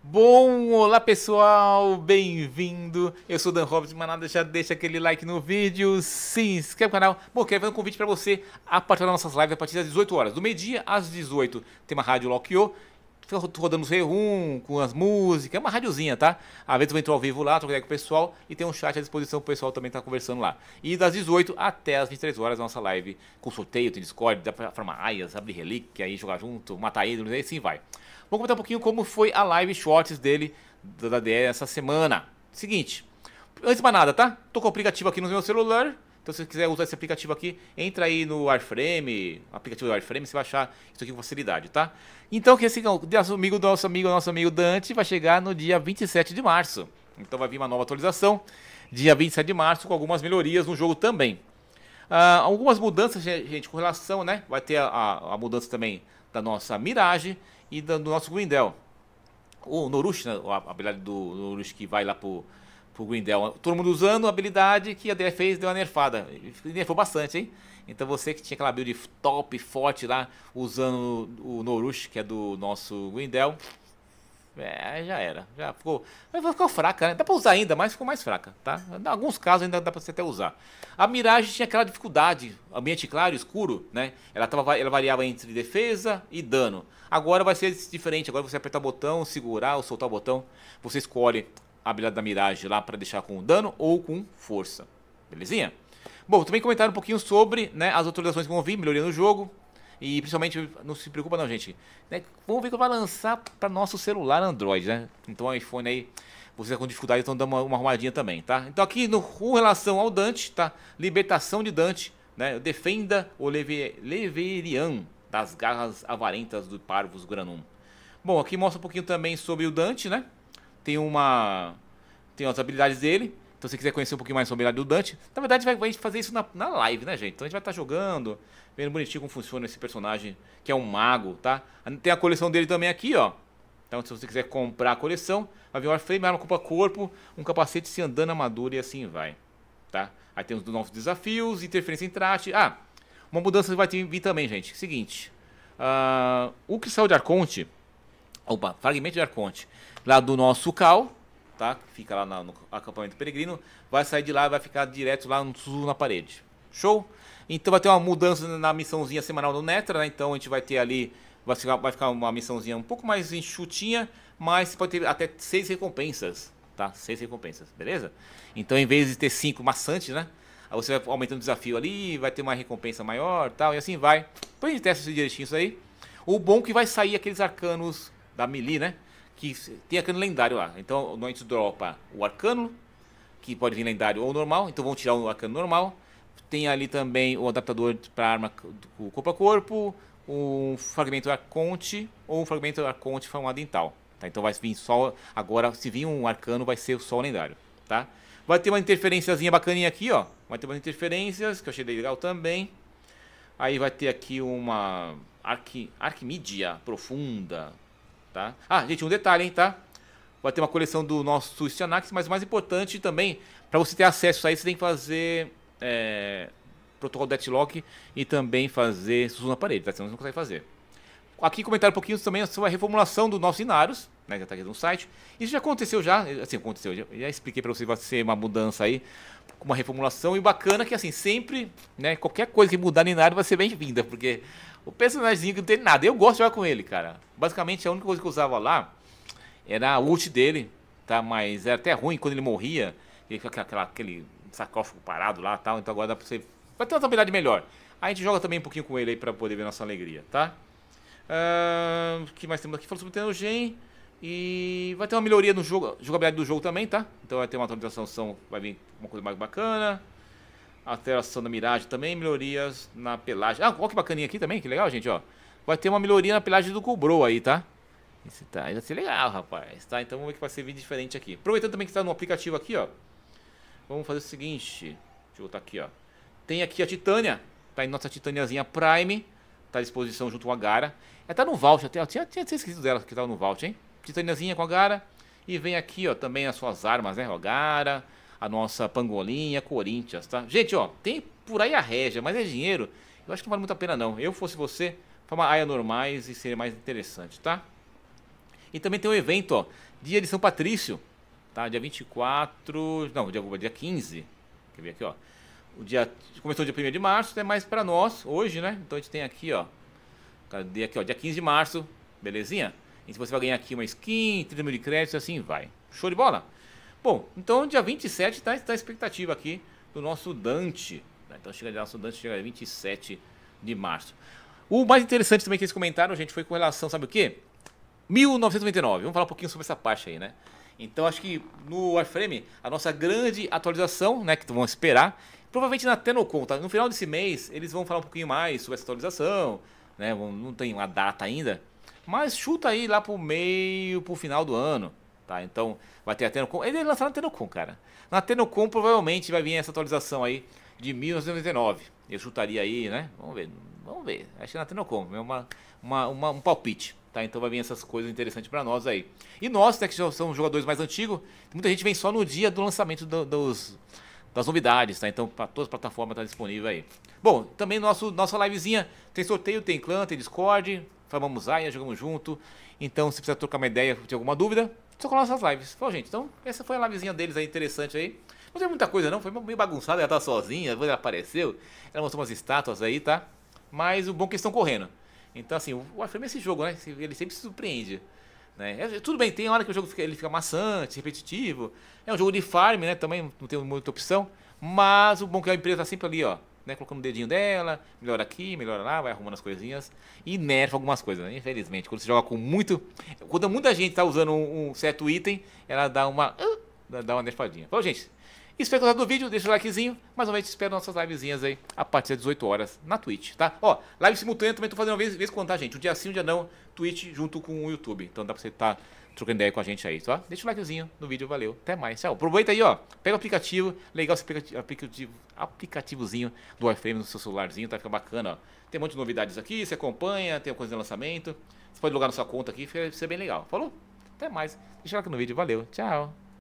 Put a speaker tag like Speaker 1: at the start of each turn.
Speaker 1: Bom, olá pessoal, bem-vindo. Eu sou o Dan Roberts, Manada já deixa aquele like no vídeo, se inscreve no canal. Bom, quero fazer um convite para você a partir das nossas lives a partir das 18 horas. Do meio-dia às 18 tem uma rádio Lockio fica rodando os rerum, com as músicas, é uma radiozinha, tá? Às vezes eu entro ao vivo lá, troco ideia com o pessoal e tem um chat à disposição, o pessoal também tá conversando lá. E das 18 até as 23 horas, nossa live com sorteio, tem Discord, dá pra formar aias, abrir relíquia, aí jogar junto, matar ídolos, e assim vai. Vamos comentar um pouquinho como foi a live shorts dele, da DE essa semana. Seguinte, antes de mais nada, tá? Tô com o aplicativo aqui no meu celular, então, se você quiser usar esse aplicativo aqui, entra aí no Wireframe, aplicativo do Wireframe, você vai achar isso aqui com facilidade, tá? Então, que esse assim, nosso amigo, nosso amigo, nosso amigo Dante vai chegar no dia 27 de março. Então, vai vir uma nova atualização, dia 27 de março, com algumas melhorias no jogo também. Ah, algumas mudanças, gente, com relação, né? Vai ter a, a, a mudança também da nossa Mirage e da, do nosso Grindel. O Norush, né? a habilidade do Norush que vai lá pro pro Grindel. Todo mundo usando a habilidade que a DF fez, deu uma nerfada. E nerfou bastante, hein? Então você que tinha aquela build top, forte lá, usando o Norush, que é do nosso Grindel. É, já era. Já ficou. Ficou fraca, né? Dá pra usar ainda, mas ficou mais fraca, tá? Em alguns casos ainda dá pra você até usar. A miragem tinha aquela dificuldade, ambiente claro, escuro, né? Ela, tava, ela variava entre defesa e dano. Agora vai ser diferente. Agora você apertar o botão, segurar ou soltar o botão. Você escolhe a habilidade da miragem lá para deixar com dano ou com força. Belezinha? Bom, também comentaram um pouquinho sobre né, as atualizações que vão vir, melhoria no jogo. E principalmente, não se preocupa não, gente. Né, vamos ver que vai lançar para nosso celular Android, né? Então iPhone aí, vocês com dificuldade estão dando uma, uma, arrumadinha também, tá? Então aqui no, com relação ao Dante, tá? Libertação de Dante, né? Defenda o Leve, Leverian das garras avarentas do Parvus Granum. Bom, aqui mostra um pouquinho também sobre o Dante, né? tem uma. Tem as habilidades dele. Então, se você quiser conhecer um pouquinho mais sobre a habilidade do Dante, na verdade, vai, vai fazer isso na, na live, né, gente? Então, a gente vai estar tá jogando, vendo bonitinho como funciona esse personagem, que é um mago, tá? Tem a coleção dele também aqui, ó. Então, se você quiser comprar a coleção, vai vir uma arma culpa corpo, um capacete se andando armadura e assim vai, tá? Aí temos novos desafios, interferência em traste. Ah, uma mudança vai vir também, gente. Seguinte, uh, o Cristal de Arconte Opa, fragmento de Arconte. Lá do nosso cal, tá? Fica lá no acampamento peregrino. Vai sair de lá e vai ficar direto lá no Suzu na parede. Show? Então vai ter uma mudança na missãozinha semanal do Netra, né? Então a gente vai ter ali. Vai ficar, vai ficar uma missãozinha um pouco mais enxutinha, mas pode ter até seis recompensas. Tá? Seis recompensas, beleza? Então em vez de ter cinco maçantes, né? Aí você vai aumentando o desafio ali, vai ter uma recompensa maior tal, e assim vai. Depois a gente testa direitinho isso aí. O bom é que vai sair aqueles arcanos da melee, né? Que tem arcano lendário lá. Então o Noite dropa o arcano, que pode vir lendário ou normal. Então vão tirar o arcano normal. Tem ali também o adaptador para arma do corpo a corpo, um fragmento arconte ou um fragmento arconte formado em tal. Tá? Então vai vir só. Agora, se vir um arcano, vai ser só o lendário. Tá? Vai ter uma interferenciazinha bacaninha aqui, ó. Vai ter umas interferências, que eu achei legal também. Aí vai ter aqui uma arqui, arquimídia profunda, tá? Ah, gente, um detalhe, hein, tá? Vai ter uma coleção do nosso Stianax, mas o mais importante também, para você ter acesso a isso, você tem que fazer é, protocolo Deathlock e também fazer Sussurro na parede, tá? Senão você não consegue fazer. Aqui comentar um pouquinho também sobre a reformulação do nosso inários, né? Já tá aqui no site. Isso já aconteceu já, assim, aconteceu, já, já expliquei para você, vai ser uma mudança aí, com uma reformulação. E bacana é que, assim, sempre, né? Qualquer coisa que mudar no inário vai ser bem-vinda, porque o personagemzinho que não tem nada. Eu gosto de jogar com ele, cara. Basicamente, a única coisa que eu usava lá era a ult dele, tá? Mas era até ruim quando ele morria. Ele fica aquela, aquele sarcófago parado lá tal. Então agora dá pra você. Vai ter uma habilidade melhor. A gente joga também um pouquinho com ele aí pra poder ver nossa alegria, tá? O que mais temos aqui? Falou sobre o Nintendo E vai ter uma melhoria no jogo, jogabilidade do jogo também, tá? Então vai ter uma atualização, vai vir uma coisa mais bacana alteração da miragem também, melhorias na pelagem. Ah, olha que bacaninha aqui também, que legal, gente, ó. Vai ter uma melhoria na pelagem do Cobro aí, tá? Esse tá, vai ser legal, rapaz, tá? Então vamos ver que vai ser vídeo diferente aqui. Aproveitando também que está no aplicativo aqui, ó. Vamos fazer o seguinte, deixa eu botar aqui, ó. Tem aqui a Titânia, tá em nossa Titâniazinha Prime, tá à disposição junto com a Gara. Ela é, tá no vault, até, tinha, tinha esquecido dela que tava no vault, hein? Titâniazinha com a Gara. E vem aqui, ó, também as suas armas, né? Ó, Gara, a nossa pangolinha Corinthians, tá? Gente, ó, tem por aí a régia, mas é dinheiro. Eu acho que não vale muito a pena não. Eu fosse você, falar aia normais e seria mais interessante, tá? E também tem um evento, ó, dia de São Patrício, tá? Dia 24, não, dia, dia 15. Quer ver aqui, ó. O dia começou dia 1 de março, né? mais para nós hoje, né? Então a gente tem aqui, ó, cadê aqui, ó, dia 15 de março, belezinha? E se você vai ganhar aqui uma skin, 30 mil de créditos, assim vai. Show de bola? Bom, então dia 27 está tá a expectativa aqui do nosso Dante. Né? Então chega de nosso Dante, chega dia 27 de março. O mais interessante também que eles comentaram, gente, foi com relação, sabe o quê? 1999. Vamos falar um pouquinho sobre essa parte aí, né? Então acho que no Warframe, a nossa grande atualização, né, que vão esperar, provavelmente na Tenocon, tá? No final desse mês, eles vão falar um pouquinho mais sobre essa atualização, né? Não tem uma data ainda, mas chuta aí lá pro meio, pro final do ano. Tá? Então, vai ter a Tenocon. Ele lançou na Tenocon, cara. Na Tenocon provavelmente vai vir essa atualização aí de 1999. Eu chutaria aí, né? Vamos ver. Vamos ver. Acho que é na Tenocon. É uma, uma, uma, um palpite. Tá? Então vai vir essas coisas interessantes para nós aí. E nós, né, que já somos jogadores mais antigos, muita gente vem só no dia do lançamento do, dos, das novidades, tá? Então, para todas as plataformas tá disponível aí. Bom, também nosso, nossa livezinha tem sorteio, tem clã, tem Discord, falamos aí, jogamos junto. Então, se precisar trocar uma ideia, tiver alguma dúvida, só com nossas lives. Falou, gente, então essa foi a livezinha deles aí, interessante aí. Não tem muita coisa não, foi meio bagunçada, ela tá sozinha, depois ela apareceu, ela mostrou umas estátuas aí, tá? Mas o bom é que eles estão correndo. Então, assim, o Warframe é esse jogo, né? Ele sempre se surpreende. Né? É, é, tudo bem, tem hora que o jogo fica, ele fica maçante, repetitivo. É um jogo de farm, né? Também não tem muita opção. Mas o bom é que a empresa tá sempre ali, ó né, colocando o dedinho dela, melhora aqui, melhora lá, vai arrumando as coisinhas e nerfa algumas coisas, né? Infelizmente, quando você joga com muito. Quando muita gente tá usando um, um certo item, ela dá uma. Uh, dá uma nerfadinha. Bom, gente, Espero que tenham gostado do vídeo, deixa o likezinho. Mais uma vez, espero nossas livezinhas aí a partir das 18 horas na Twitch, tá? Ó, live simultânea também tô fazendo uma vez, vez contar gente? Um dia sim, um dia não, Twitch junto com o YouTube. Então dá pra você estar tá trocando ideia com a gente aí, tá? Deixa o likezinho no vídeo, valeu. Até mais, tchau. Aproveita aí, ó. Pega o aplicativo, legal esse aplicativo, aplicativozinho do iFrame no seu celularzinho, tá? Fica bacana, ó. Tem um monte de novidades aqui, você acompanha, tem coisa de lançamento. Você pode logar na sua conta aqui, fica, ser bem legal. Falou? Até mais. Deixa o like no vídeo, valeu. Tchau.